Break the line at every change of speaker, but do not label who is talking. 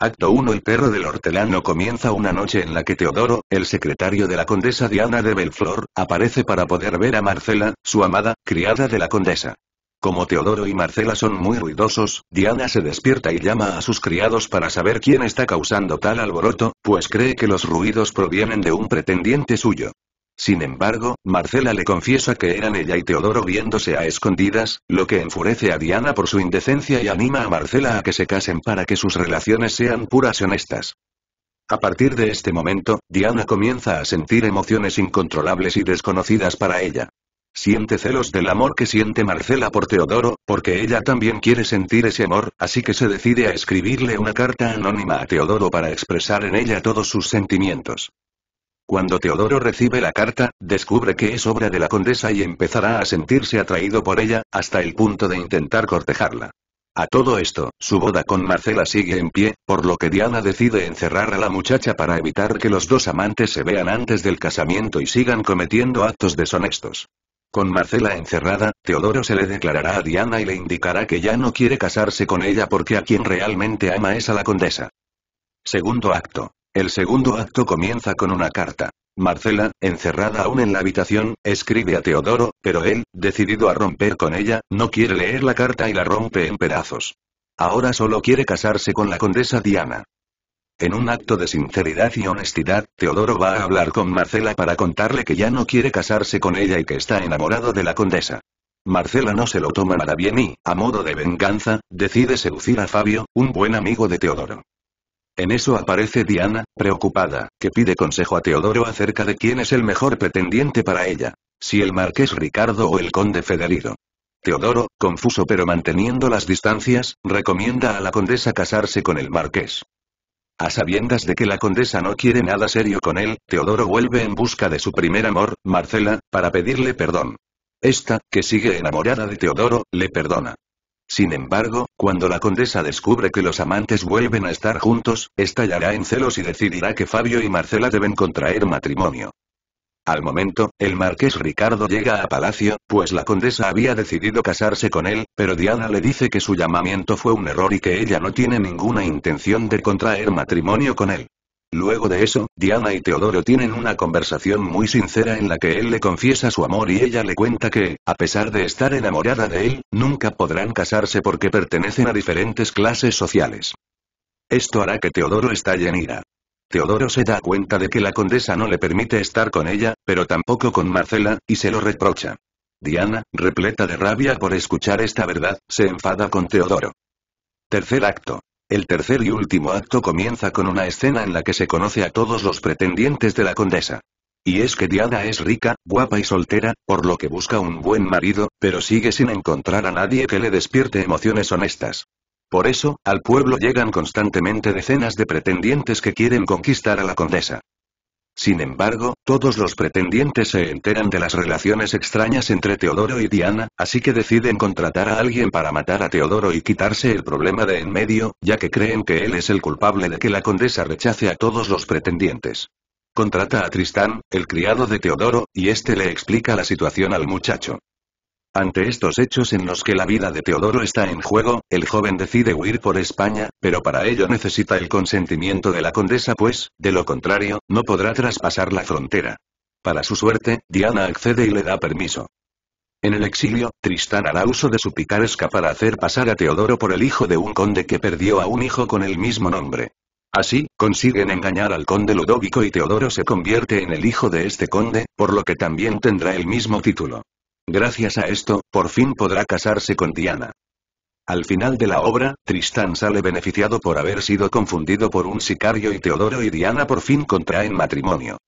Acto 1 El perro del hortelano comienza una noche en la que Teodoro, el secretario de la condesa Diana de Belflor, aparece para poder ver a Marcela, su amada, criada de la condesa. Como Teodoro y Marcela son muy ruidosos, Diana se despierta y llama a sus criados para saber quién está causando tal alboroto, pues cree que los ruidos provienen de un pretendiente suyo. Sin embargo, Marcela le confiesa que eran ella y Teodoro viéndose a escondidas, lo que enfurece a Diana por su indecencia y anima a Marcela a que se casen para que sus relaciones sean puras y honestas. A partir de este momento, Diana comienza a sentir emociones incontrolables y desconocidas para ella. Siente celos del amor que siente Marcela por Teodoro, porque ella también quiere sentir ese amor, así que se decide a escribirle una carta anónima a Teodoro para expresar en ella todos sus sentimientos. Cuando Teodoro recibe la carta, descubre que es obra de la condesa y empezará a sentirse atraído por ella, hasta el punto de intentar cortejarla. A todo esto, su boda con Marcela sigue en pie, por lo que Diana decide encerrar a la muchacha para evitar que los dos amantes se vean antes del casamiento y sigan cometiendo actos deshonestos. Con Marcela encerrada, Teodoro se le declarará a Diana y le indicará que ya no quiere casarse con ella porque a quien realmente ama es a la condesa. Segundo acto. El segundo acto comienza con una carta. Marcela, encerrada aún en la habitación, escribe a Teodoro, pero él, decidido a romper con ella, no quiere leer la carta y la rompe en pedazos. Ahora solo quiere casarse con la condesa Diana. En un acto de sinceridad y honestidad, Teodoro va a hablar con Marcela para contarle que ya no quiere casarse con ella y que está enamorado de la condesa. Marcela no se lo toma nada bien y, a modo de venganza, decide seducir a Fabio, un buen amigo de Teodoro. En eso aparece Diana, preocupada, que pide consejo a Teodoro acerca de quién es el mejor pretendiente para ella. Si el marqués Ricardo o el conde Federico. Teodoro, confuso pero manteniendo las distancias, recomienda a la condesa casarse con el marqués. A sabiendas de que la condesa no quiere nada serio con él, Teodoro vuelve en busca de su primer amor, Marcela, para pedirle perdón. Esta, que sigue enamorada de Teodoro, le perdona. Sin embargo, cuando la condesa descubre que los amantes vuelven a estar juntos, estallará en celos y decidirá que Fabio y Marcela deben contraer matrimonio. Al momento, el marqués Ricardo llega a palacio, pues la condesa había decidido casarse con él, pero Diana le dice que su llamamiento fue un error y que ella no tiene ninguna intención de contraer matrimonio con él. Luego de eso, Diana y Teodoro tienen una conversación muy sincera en la que él le confiesa su amor y ella le cuenta que, a pesar de estar enamorada de él, nunca podrán casarse porque pertenecen a diferentes clases sociales. Esto hará que Teodoro estalle en ira. Teodoro se da cuenta de que la condesa no le permite estar con ella, pero tampoco con Marcela, y se lo reprocha. Diana, repleta de rabia por escuchar esta verdad, se enfada con Teodoro. Tercer acto. El tercer y último acto comienza con una escena en la que se conoce a todos los pretendientes de la condesa. Y es que Diana es rica, guapa y soltera, por lo que busca un buen marido, pero sigue sin encontrar a nadie que le despierte emociones honestas. Por eso, al pueblo llegan constantemente decenas de pretendientes que quieren conquistar a la condesa. Sin embargo, todos los pretendientes se enteran de las relaciones extrañas entre Teodoro y Diana, así que deciden contratar a alguien para matar a Teodoro y quitarse el problema de en medio, ya que creen que él es el culpable de que la condesa rechace a todos los pretendientes. Contrata a Tristán, el criado de Teodoro, y este le explica la situación al muchacho. Ante estos hechos en los que la vida de Teodoro está en juego, el joven decide huir por España, pero para ello necesita el consentimiento de la condesa pues, de lo contrario, no podrá traspasar la frontera. Para su suerte, Diana accede y le da permiso. En el exilio, Tristán hará uso de su picaresca para hacer pasar a Teodoro por el hijo de un conde que perdió a un hijo con el mismo nombre. Así, consiguen engañar al conde Ludovico y Teodoro se convierte en el hijo de este conde, por lo que también tendrá el mismo título. Gracias a esto, por fin podrá casarse con Diana. Al final de la obra, Tristán sale beneficiado por haber sido confundido por un sicario y Teodoro y Diana por fin contraen matrimonio.